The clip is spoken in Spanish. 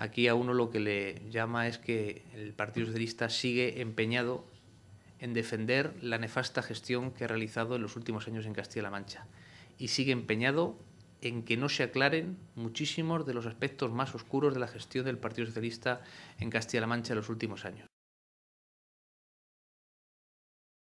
Aquí a uno lo que le llama es que el Partido Socialista sigue empeñado en defender la nefasta gestión que ha realizado en los últimos años en Castilla-La Mancha y sigue empeñado en que no se aclaren muchísimos de los aspectos más oscuros de la gestión del Partido Socialista en Castilla-La Mancha en los últimos años.